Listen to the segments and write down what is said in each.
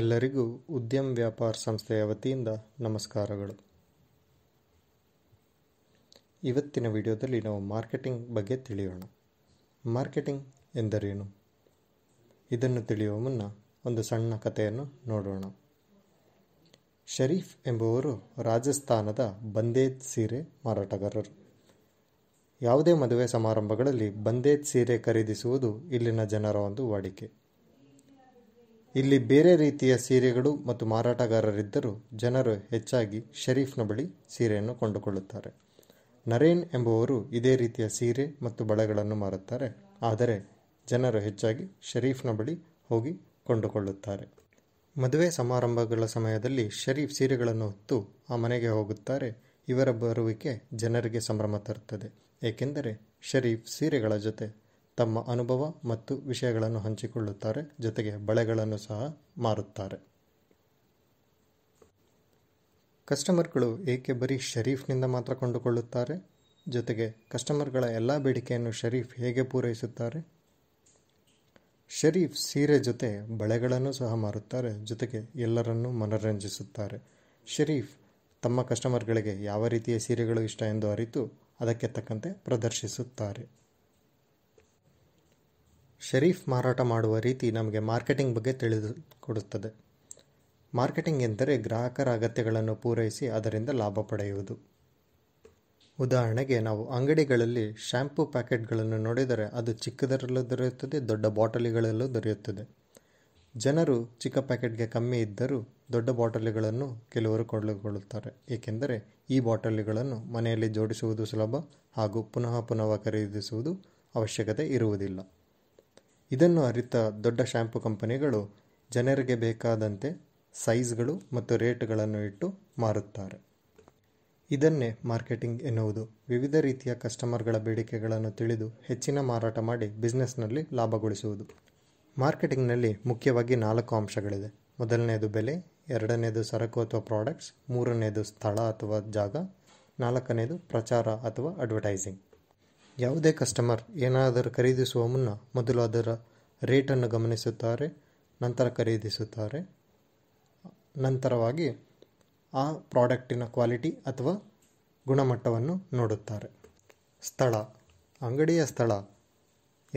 ಎಲ್ಲರಿಗೂ ಉದ್ಯಮ್ ವ್ಯಾಪಾರ ಸಂಸ್ಥೆಯ ವತಿಯಿಂದ ನಮಸ್ಕಾರಗಳು ಇವತ್ತಿನ ವಿಡಿಯೋದಲ್ಲಿ ನಾವು ಮಾರ್ಕೆಟಿಂಗ್ ಬಗ್ಗೆ ತಿಳಿಯೋಣ ಮಾರ್ಕೆಟಿಂಗ್ ಎಂದರೇನು ಇದನ್ನು ತಿಳಿಯುವ ಮುನ್ನ ಒಂದು ಸಣ್ಣ ಕಥೆಯನ್ನು ನೋಡೋಣ ಶರೀಫ್ ಎಂಬುವರು ರಾಜಸ್ಥಾನದ ಬಂದೇದ್ ಸೀರೆ ಮಾರಾಟಗಾರರು ಯಾವುದೇ ಮದುವೆ ಸಮಾರಂಭಗಳಲ್ಲಿ ಬಂದೇದ್ ಸೀರೆ ಖರೀದಿಸುವುದು ಇಲ್ಲಿನ ಜನರ ಒಂದು ವಾಡಿಕೆ ಇಲ್ಲಿ ಬೇರೆ ರೀತಿಯ ಸೀರೆಗಳು ಮತ್ತು ಮಾರಾಟಗಾರರಿದ್ದರೂ ಜನರು ಹೆಚ್ಚಾಗಿ ಷರೀಫ್ನ ಬಳಿ ಸೀರೆಯನ್ನು ಕೊಂಡುಕೊಳ್ಳುತ್ತಾರೆ ನರೇನ್ ಎಂಬುವರು ಇದೇ ರೀತಿಯ ಸೀರೆ ಮತ್ತು ಬಳೆಗಳನ್ನು ಮಾರುತ್ತಾರೆ ಆದರೆ ಜನರು ಹೆಚ್ಚಾಗಿ ಶರೀಫ್ನ ಬಳಿ ಹೋಗಿ ಕೊಂಡುಕೊಳ್ಳುತ್ತಾರೆ ಮದುವೆ ಸಮಾರಂಭಗಳ ಸಮಯದಲ್ಲಿ ಶರೀಫ್ ಸೀರೆಗಳನ್ನು ಹೊತ್ತು ಆ ಮನೆಗೆ ಹೋಗುತ್ತಾರೆ ಇವರ ಬರುವಿಕೆ ಜನರಿಗೆ ಸಂಭ್ರಮ ತರುತ್ತದೆ ಏಕೆಂದರೆ ಶರೀಫ್ ಸೀರೆಗಳ ಜೊತೆ ತಮ್ಮ ಅನುಭವ ಮತ್ತು ವಿಷಯಗಳನ್ನು ಹಂಚಿಕೊಳ್ಳುತ್ತಾರೆ ಜೊತೆಗೆ ಬಳೆಗಳನ್ನು ಸಹ ಮಾರುತ್ತಾರೆ ಕಸ್ಟಮರ್ಗಳು ಏಕೆ ಬರೀ ಶರೀಫ್ನಿಂದ ಮಾತ್ರ ಕೊಂಡುಕೊಳ್ಳುತ್ತಾರೆ ಜೊತೆಗೆ ಕಸ್ಟಮರ್ಗಳ ಎಲ್ಲ ಬೇಡಿಕೆಯನ್ನು ಶರೀಫ್ ಹೇಗೆ ಪೂರೈಸುತ್ತಾರೆ ಶರೀಫ್ ಸೀರೆ ಜೊತೆ ಬಳೆಗಳನ್ನು ಸಹ ಮಾರುತ್ತಾರೆ ಜೊತೆಗೆ ಎಲ್ಲರನ್ನೂ ಮನರಂಜಿಸುತ್ತಾರೆ ಶರೀಫ್ ತಮ್ಮ ಕಸ್ಟಮರ್ಗಳಿಗೆ ಯಾವ ರೀತಿಯ ಸೀರೆಗಳು ಇಷ್ಟ ಎಂದು ಅರಿತು ಅದಕ್ಕೆ ತಕ್ಕಂತೆ ಪ್ರದರ್ಶಿಸುತ್ತಾರೆ ಶರೀಫ್ ಮಾರಾಟ ಮಾಡುವ ರೀತಿ ನಮಗೆ ಮಾರ್ಕೆಟಿಂಗ್ ಬಗ್ಗೆ ತಿಳಿದುಕೊಡುತ್ತದೆ ಮಾರ್ಕೆಟಿಂಗ್ ಎಂದರೆ ಗ್ರಾಹಕರ ಅಗತ್ಯಗಳನ್ನು ಪೂರೈಸಿ ಅದರಿಂದ ಲಾಭ ಪಡೆಯುವುದು ಉದಾಹರಣೆಗೆ ನಾವು ಅಂಗಡಿಗಳಲ್ಲಿ ಶ್ಯಾಂಪೂ ಪ್ಯಾಕೆಟ್ಗಳನ್ನು ನೋಡಿದರೆ ಅದು ಚಿಕ್ಕದರಲ್ಲೂ ದೊರೆಯುತ್ತದೆ ದೊಡ್ಡ ಬಾಟಲಿಗಳಲ್ಲೂ ದೊರೆಯುತ್ತದೆ ಜನರು ಚಿಕ್ಕ ಪ್ಯಾಕೆಟ್ಗೆ ಕಮ್ಮಿ ಇದ್ದರೂ ದೊಡ್ಡ ಬಾಟಲಿಗಳನ್ನು ಕೆಲವರು ಕೊಳ್ಳಿಕೊಳ್ಳುತ್ತಾರೆ ಏಕೆಂದರೆ ಈ ಬಾಟಲಿಗಳನ್ನು ಮನೆಯಲ್ಲಿ ಜೋಡಿಸುವುದು ಸುಲಭ ಹಾಗೂ ಪುನಃ ಪುನಃ ಖರೀದಿಸುವುದು ಅವಶ್ಯಕತೆ ಇರುವುದಿಲ್ಲ ಇದನ್ನು ಅರಿತ ದೊಡ್ಡ ಶ್ಯಾಂಪು ಕಂಪನಿಗಳು ಜನರಿಗೆ ಬೇಕಾದಂತೆ ಸೈಜ್ಗಳು ಮತ್ತು ರೇಟ್ಗಳನ್ನು ಇಟ್ಟು ಮಾರುತ್ತಾರೆ ಇದನ್ನೇ ಮಾರ್ಕೆಟಿಂಗ್ ಎನ್ನುವುದು ವಿವಿಧ ರೀತಿಯ ಕಸ್ಟಮರ್ಗಳ ಬೇಡಿಕೆಗಳನ್ನು ತಿಳಿದು ಹೆಚ್ಚಿನ ಮಾರಾಟ ಮಾಡಿ ಬಿಸ್ನೆಸ್ನಲ್ಲಿ ಲಾಭಗೊಳಿಸುವುದು ಮಾರ್ಕೆಟಿಂಗ್ನಲ್ಲಿ ಮುಖ್ಯವಾಗಿ ನಾಲ್ಕು ಅಂಶಗಳಿದೆ ಮೊದಲನೆಯದು ಬೆಲೆ ಎರಡನೆಯದು ಸರಕು ಅಥವಾ ಪ್ರಾಡಕ್ಟ್ಸ್ ಮೂರನೆಯದು ಸ್ಥಳ ಅಥವಾ ಜಾಗ ನಾಲ್ಕನೆಯದು ಪ್ರಚಾರ ಅಥವಾ ಅಡ್ವರ್ಟೈಸಿಂಗ್ ಯಾವುದೇ ಕಸ್ಟಮರ್ ಏನಾದರೂ ಖರೀದಿಸುವ ಮುನ್ನ ಮೊದಲು ಅದರ ರೇಟನ್ನು ಗಮನಿಸುತ್ತಾರೆ ನಂತರ ಖರೀದಿಸುತ್ತಾರೆ ನಂತರವಾಗಿ ಆ ಪ್ರಾಡಕ್ಟಿನ ಕ್ವಾಲಿಟಿ ಅಥವಾ ಗುಣಮಟ್ಟವನ್ನು ನೋಡುತ್ತಾರೆ ಸ್ಥಳ ಅಂಗಡಿಯ ಸ್ಥಳ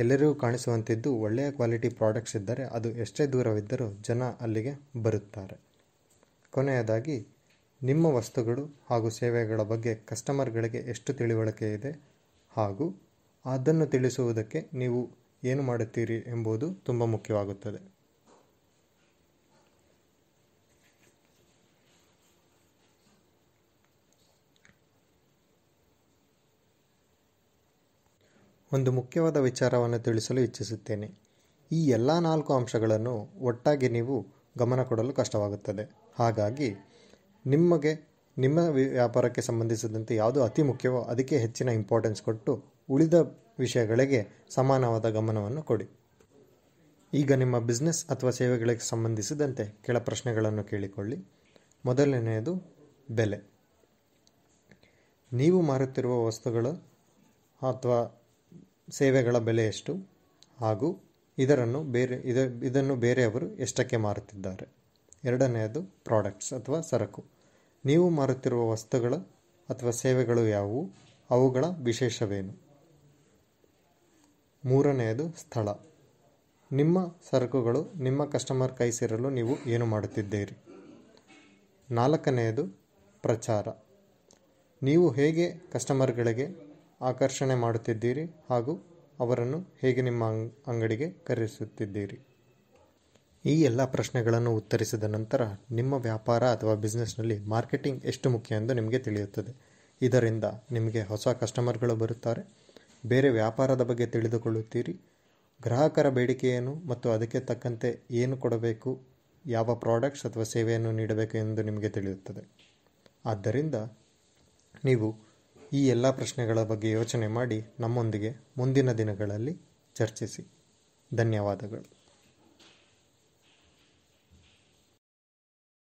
ಎಲ್ಲರಿಗೂ ಕಾಣಿಸುವಂತಿದ್ದು ಒಳ್ಳೆಯ ಕ್ವಾಲಿಟಿ ಪ್ರಾಡಕ್ಟ್ಸ್ ಇದ್ದರೆ ಅದು ಎಷ್ಟೇ ದೂರವಿದ್ದರೂ ಜನ ಅಲ್ಲಿಗೆ ಬರುತ್ತಾರೆ ಕೊನೆಯದಾಗಿ ನಿಮ್ಮ ವಸ್ತುಗಳು ಹಾಗೂ ಸೇವೆಗಳ ಬಗ್ಗೆ ಕಸ್ಟಮರ್ಗಳಿಗೆ ಎಷ್ಟು ತಿಳಿವಳಿಕೆ ಇದೆ ಹಾಗೂ ಅದನ್ನು ತಿಳಿಸುವುದಕ್ಕೆ ನೀವು ಏನು ಮಾಡುತ್ತೀರಿ ಎಂಬುದು ತುಂಬ ಮುಖ್ಯವಾಗುತ್ತದೆ ಒಂದು ಮುಖ್ಯವಾದ ವಿಚಾರವನ್ನು ತಿಳಿಸಲು ಇಚ್ಛಿಸುತ್ತೇನೆ ಈ ಎಲ್ಲ ನಾಲ್ಕು ಅಂಶಗಳನ್ನು ಒಟ್ಟಾಗಿ ನೀವು ಗಮನ ಕೊಡಲು ಕಷ್ಟವಾಗುತ್ತದೆ ಹಾಗಾಗಿ ನಿಮಗೆ ನಿಮ್ಮ ವ್ಯಾಪಾರಕ್ಕೆ ಸಂಬಂಧಿಸಿದಂತೆ ಯಾವುದು ಅತಿ ಮುಖ್ಯವೋ ಅದಕ್ಕೆ ಹೆಚ್ಚಿನ ಇಂಪಾರ್ಟೆನ್ಸ್ ಕೊಟ್ಟು ಉಳಿದ ವಿಷಯಗಳಿಗೆ ಸಮಾನವಾದ ಗಮನವನ್ನು ಕೊಡಿ ಈಗ ನಿಮ್ಮ ಬಿಸ್ನೆಸ್ ಅಥವಾ ಸೇವೆಗಳಿಗೆ ಸಂಬಂಧಿಸಿದಂತೆ ಕೆಲ ಪ್ರಶ್ನೆಗಳನ್ನು ಕೇಳಿಕೊಳ್ಳಿ ಮೊದಲನೆಯದು ಬೆಲೆ ನೀವು ಮಾರುತ್ತಿರುವ ವಸ್ತುಗಳು ಅಥವಾ ಸೇವೆಗಳ ಬೆಲೆ ಎಷ್ಟು ಹಾಗೂ ಇದರನ್ನು ಬೇರೆ ಇದ ಇದನ್ನು ಬೇರೆಯವರು ಎಷ್ಟಕ್ಕೆ ಮಾರುತ್ತಿದ್ದಾರೆ ಎರಡನೆಯದು ಪ್ರಾಡಕ್ಟ್ಸ್ ಅಥವಾ ಸರಕು ನೀವು ಮಾರುತ್ತಿರುವ ವಸ್ತುಗಳು ಅಥವಾ ಸೇವೆಗಳು ಯಾವುವು ಅವುಗಳ ವಿಶೇಷವೇನು ಮೂರನೆಯದು ಸ್ಥಳ ನಿಮ್ಮ ಸರಕುಗಳು ನಿಮ್ಮ ಕಸ್ಟಮರ್ ಕೈ ಸೇರಲು ನೀವು ಏನು ಮಾಡುತ್ತಿದ್ದೀರಿ ನಾಲ್ಕನೆಯದು ಪ್ರಚಾರ ನೀವು ಹೇಗೆ ಕಸ್ಟಮರ್ಗಳಿಗೆ ಆಕರ್ಷಣೆ ಮಾಡುತ್ತಿದ್ದೀರಿ ಹಾಗೂ ಅವರನ್ನು ಹೇಗೆ ನಿಮ್ಮ ಅಂಗಡಿಗೆ ಕರೆಸುತ್ತಿದ್ದೀರಿ ಈ ಎಲ್ಲ ಪ್ರಶ್ನೆಗಳನ್ನು ಉತ್ತರಿಸಿದ ನಂತರ ನಿಮ್ಮ ವ್ಯಾಪಾರ ಅಥವಾ ಬಿಸ್ನೆಸ್ನಲ್ಲಿ ಮಾರ್ಕೆಟಿಂಗ್ ಎಷ್ಟು ಮುಖ್ಯ ಎಂದು ನಿಮಗೆ ತಿಳಿಯುತ್ತದೆ ಇದರಿಂದ ನಿಮಗೆ ಹೊಸ ಕಸ್ಟಮರ್ಗಳು ಬರುತ್ತಾರೆ ಬೇರೆ ವ್ಯಾಪಾರದ ಬಗ್ಗೆ ತಿಳಿದುಕೊಳ್ಳುತ್ತೀರಿ ಗ್ರಾಹಕರ ಬೇಡಿಕೆ ಏನು ಮತ್ತು ಅದಕ್ಕೆ ತಕ್ಕಂತೆ ಏನು ಕೊಡಬೇಕು ಯಾವ ಪ್ರಾಡಕ್ಟ್ಸ್ ಅಥವಾ ಸೇವೆಯನ್ನು ನೀಡಬೇಕು ಎಂದು ನಿಮಗೆ ತಿಳಿಯುತ್ತದೆ ಆದ್ದರಿಂದ ನೀವು ಈ ಎಲ್ಲ ಪ್ರಶ್ನೆಗಳ ಬಗ್ಗೆ ಯೋಚನೆ ಮಾಡಿ ನಮ್ಮೊಂದಿಗೆ ಮುಂದಿನ ದಿನಗಳಲ್ಲಿ ಚರ್ಚಿಸಿ ಧನ್ಯವಾದಗಳು